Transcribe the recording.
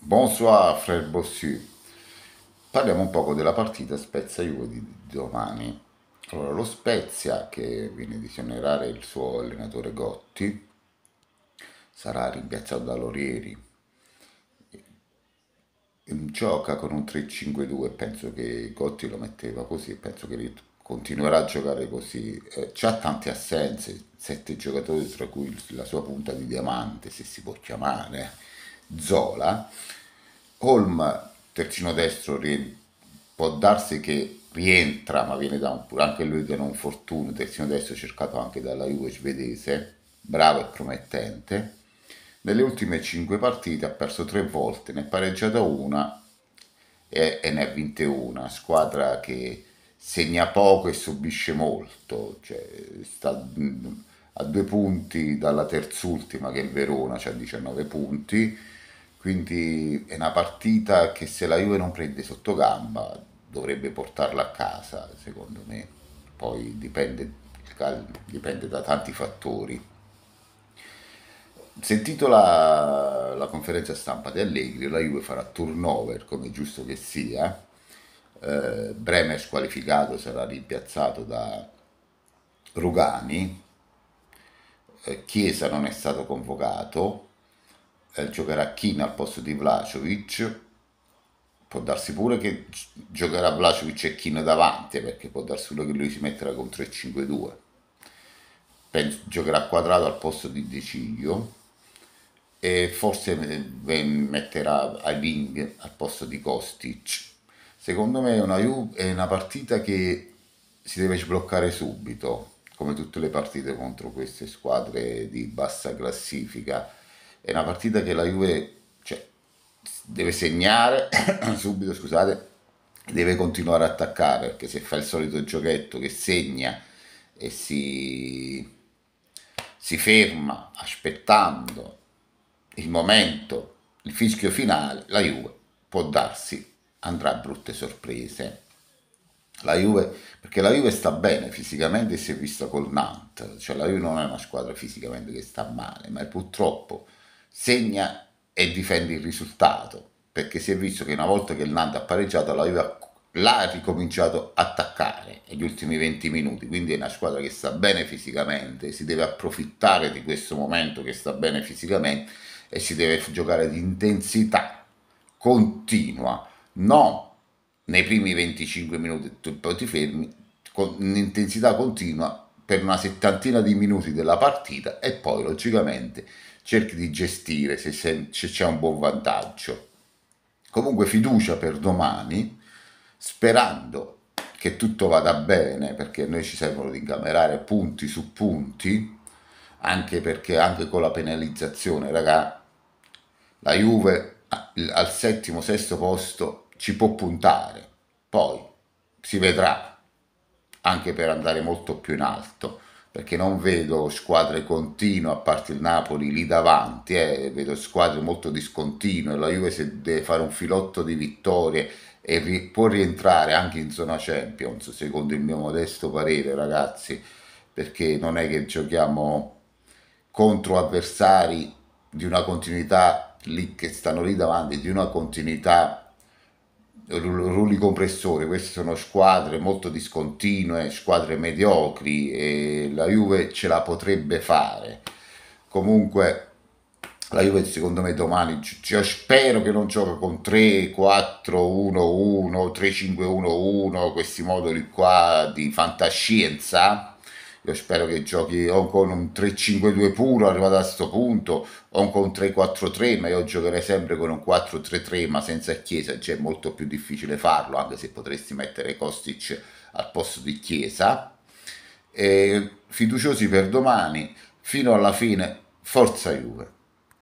Bonsoir Frère Bossu. Parliamo un poco della partita Spezia-Juve di domani. Allora, lo Spezia, che viene di esonerare il suo allenatore Gotti, sarà rimpiazzato da Lorieri. Ehm, gioca con un 3-5-2, penso che Gotti lo metteva così, penso che continuerà a giocare così. Eh, c'ha tante assenze, sette giocatori, tra cui la sua punta di diamante, se si può chiamare Zola, Holm, terzino destro, può darsi che rientra, ma viene da un, anche lui da un fortuno, terzino destro cercato anche dalla Juve svedese, bravo e promettente. Nelle ultime 5 partite ha perso 3 volte, ne è pareggiata una e, e ne ha vinte una, squadra che segna poco e subisce molto, cioè sta a due punti dalla terzultima che è il Verona, c'ha cioè 19 punti, quindi è una partita che se la Juve non prende sotto gamba dovrebbe portarla a casa, secondo me, poi dipende, dipende da tanti fattori. Sentito la, la, conferenza stampa di Allegri, la Juve farà turnover come giusto che sia. Eh, Bremer squalificato sarà rimpiazzato da Rugani, eh, Chiesa non è stato convocato, eh, giocherà China al posto di Vlaovic, può darsi pure che giocherà Vlaovic e China davanti, eh, perché può darsi pure che lui si metterà con 3-5-2. Penso, giocherà quadrato al posto di De Ciglio e forse metterà Aling al posto di Kostic. Secondo me è una, è una partita che si deve sbloccare subito come tutte le partite contro queste squadre di bassa classifica. È una partita che la Juve cioè, deve segnare subito, scusate, deve continuare a attaccare perché se fa il solito giochetto che segna e si, si ferma aspettando il momento, il fischio finale, la Juve può darsi, andrà a brutte sorprese la Juve, perché la Juve sta bene fisicamente si è vista col Nantes, cioè la Juve non è una squadra fisicamente che sta male, ma purtroppo segna e difende il risultato, perché si è visto che una volta che il Nantes ha pareggiato la Juve l'ha ricominciato a attaccare negli ultimi 20 minuti, quindi è una squadra che sta bene fisicamente, si deve approfittare di questo momento che sta bene fisicamente e si deve giocare di intensità continua, non nei primi 25 minuti tu poi ti fermi con un'intensità continua per una settantina di minuti della partita e poi logicamente cerchi di gestire se, sei, se c'è un buon vantaggio. Comunque fiducia per domani, sperando che tutto vada bene, perché noi ci servono di incamerare punti su punti, anche perché anche con la penalizzazione, raga, la Juve al settimo, sesto posto ci può puntare, poi si vedrà anche per andare molto più in alto perché non vedo squadre continue a parte il Napoli lì davanti, eh, vedo squadre molto discontinue, la Juve se deve fare un filotto di vittorie e ri- può rientrare anche in zona Champions, secondo il mio modesto parere ragazzi, perché non è che giochiamo contro avversari di una continuità lì che stanno lì davanti, di una continuità rulli compressori, queste sono squadre molto discontinue, squadre mediocri e la Juve ce la potrebbe fare. Comunque la Juve secondo me domani, cioè, spero che non gioca con 3, 4, 1, 1, 3, 5, 1, 1, questi moduli qua di fantascienza io spero che giochi o con un 3-5-2 puro arrivato a questo punto, o con un 3-4-3, ma io giocherei sempre con un 4-3-3, ma senza Chiesa, cioè è molto più difficile farlo, anche se potresti mettere Kostic al posto di Chiesa. E fiduciosi per domani, fino alla fine, forza Juve.